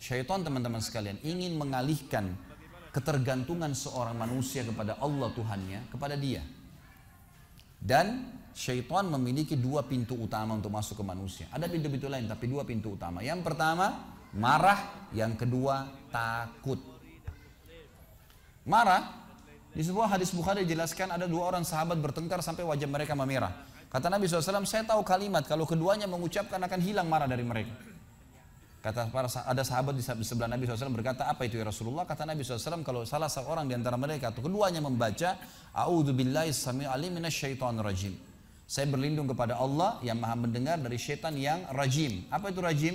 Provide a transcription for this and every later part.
Syaitan teman-teman sekalian ingin mengalihkan ketergantungan seorang manusia kepada Allah Tuhannya, kepada dia. Dan syaitan memiliki dua pintu utama untuk masuk ke manusia. Ada pintu-pintu lain, tapi dua pintu utama. Yang pertama, marah. Yang kedua, takut. Marah, di sebuah hadis Bukhari dijelaskan ada dua orang sahabat bertengkar sampai wajah mereka memerah. Kata Nabi SAW, saya tahu kalimat kalau keduanya mengucapkan akan hilang marah dari mereka. Kata para ada sahabat di sebelah Nabi SAW berkata, apa itu ya Rasulullah? Kata Nabi SAW, kalau salah seorang di antara mereka atau keduanya membaca, A'udhu billahi sami alim syaitan rajim. Saya berlindung kepada Allah yang maha mendengar dari syaitan yang rajim. Apa itu rajim?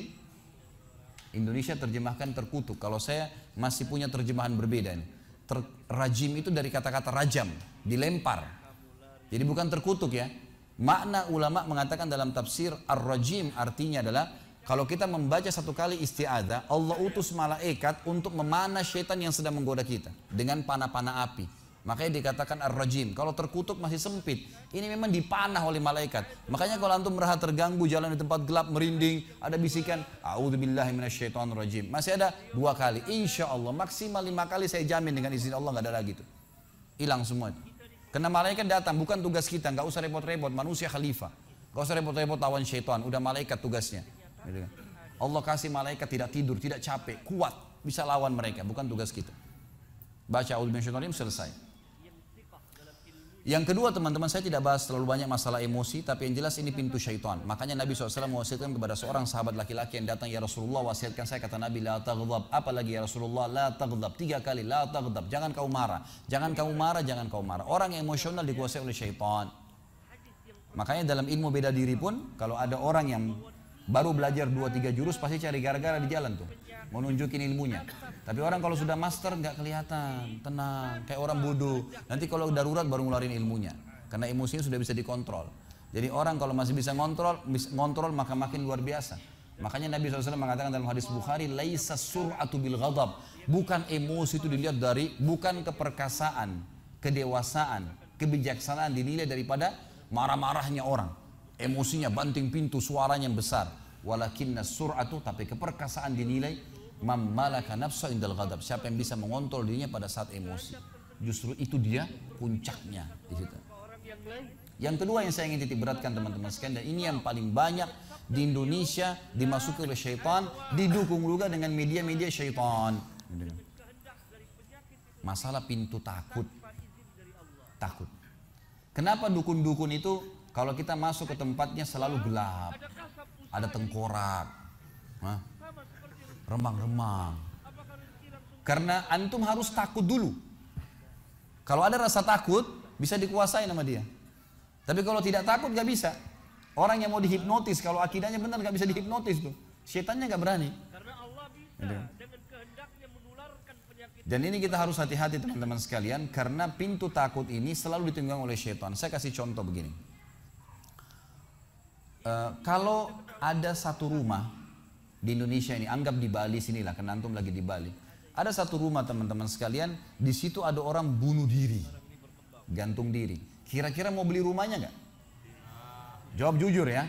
Indonesia terjemahkan terkutuk. Kalau saya masih punya terjemahan berbeda ini. Ter, rajim itu dari kata-kata rajam, dilempar. Jadi bukan terkutuk ya. Makna ulama mengatakan dalam tafsir ar-rajim artinya adalah kalau kita membaca satu kali isti'adah, Allah utus malaikat untuk memanah setan yang sedang menggoda kita dengan panah-panah api. Makanya dikatakan ar-rajim. Kalau terkutuk masih sempit. Ini memang dipanah oleh malaikat. Makanya kalau antum merasa terganggu jalan di tempat gelap merinding, ada bisikan rajim. Masih ada dua kali. Insya Allah maksimal lima kali saya jamin dengan izin Allah nggak ada lagi itu, Hilang semua. Karena malaikat datang bukan tugas kita, nggak usah repot-repot manusia khalifah. Gak usah repot-repot lawan syaitan, udah malaikat tugasnya. Gitu kan. Allah kasih malaikat tidak tidur, tidak capek, kuat, bisa lawan mereka, bukan tugas kita. Baca ulumul selesai. Yang kedua teman-teman saya tidak bahas terlalu banyak masalah emosi tapi yang jelas ini pintu syaitan. Makanya Nabi SAW mewasiatkan kepada seorang sahabat laki-laki yang datang ya Rasulullah wasiatkan saya kata Nabi la taghdab apalagi ya Rasulullah la taghdab tiga kali la taghdab jangan kau marah jangan kau marah jangan kau marah. Orang yang emosional dikuasai oleh syaitan. Makanya dalam ilmu beda diri pun kalau ada orang yang Baru belajar 2-3 jurus pasti cari gara-gara di jalan tuh. Mau nunjukin ilmunya. Tapi orang kalau sudah master nggak kelihatan, tenang, kayak orang bodoh. Nanti kalau darurat baru ngeluarin ilmunya. Karena emosinya sudah bisa dikontrol. Jadi orang kalau masih bisa ngontrol, ngontrol maka makin luar biasa. Makanya Nabi SAW mengatakan dalam hadis Bukhari, laisa sur'atu bil ghadab. Bukan emosi itu dilihat dari, bukan keperkasaan, kedewasaan, kebijaksanaan dinilai daripada marah-marahnya orang. Emosinya banting pintu suaranya yang besar. Walakinna sur'atu tapi keperkasaan dinilai mamalaka nafsa indal ghadab. Siapa yang bisa mengontrol dirinya pada saat emosi. Justru itu dia puncaknya di situ. Yang kedua yang saya ingin titik beratkan teman-teman sekalian dan ini yang paling banyak di Indonesia dimasuki oleh syaitan, didukung juga dengan media-media syaitan. Masalah pintu takut. Takut. Kenapa dukun-dukun itu kalau kita masuk ke tempatnya selalu gelap, ada tengkorak, remang-remang. Karena antum harus takut dulu. Kalau ada rasa takut, bisa dikuasai nama dia. Tapi kalau tidak takut gak bisa. Orang yang mau dihipnotis, kalau akidahnya benar gak bisa dihipnotis tuh. Setannya nggak berani. Gitu. Dan ini kita harus hati-hati teman-teman sekalian, karena pintu takut ini selalu ditunggang oleh setan. Saya kasih contoh begini. Eh, kalau ada satu rumah di Indonesia ini, anggap di Bali sinilah, karena antum lagi di Bali. Ada satu rumah teman-teman sekalian, di situ ada orang bunuh diri, gantung diri. Kira-kira mau beli rumahnya nggak? Jawab jujur ya.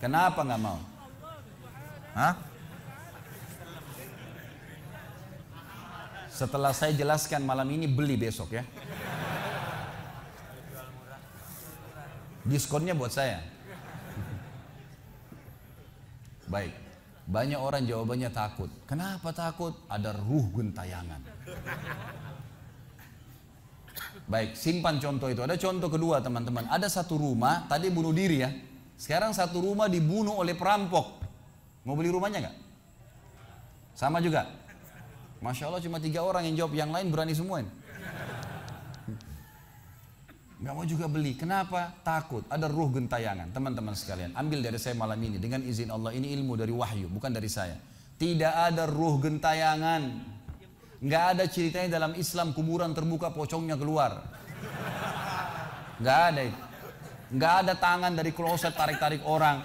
Kenapa nggak mau? Hah? Setelah saya jelaskan malam ini beli besok ya. Diskonnya buat saya. Baik. Banyak orang jawabannya takut. Kenapa takut? Ada ruh gentayangan. Baik, simpan contoh itu. Ada contoh kedua, teman-teman. Ada satu rumah, tadi bunuh diri ya. Sekarang satu rumah dibunuh oleh perampok. Mau beli rumahnya nggak? Sama juga. Masya Allah cuma tiga orang yang jawab, yang lain berani semua. Gak mau juga beli. Kenapa? Takut. Ada ruh gentayangan. Teman-teman sekalian, ambil dari saya malam ini. Dengan izin Allah, ini ilmu dari wahyu, bukan dari saya. Tidak ada ruh gentayangan. Gak ada ceritanya dalam Islam kuburan terbuka pocongnya keluar. Gak ada itu. Gak ada tangan dari kloset tarik-tarik orang.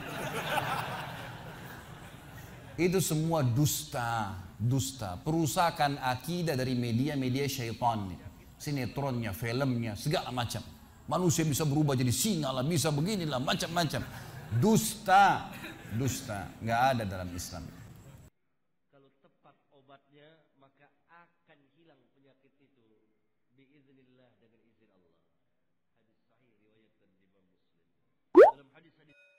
Itu semua dusta, dusta. Perusakan akidah dari media-media syaitan. Sinetronnya, filmnya, segala macam. Manusia bisa berubah jadi singa lah, bisa beginilah, macam-macam. Dusta, dusta, nggak ada dalam Islam. Kalau tepat obatnya, maka akan hilang penyakit itu biiznillah dengan izin Allah. Hadis sahih riwayat Imam Muslim. Dalam hadis hadis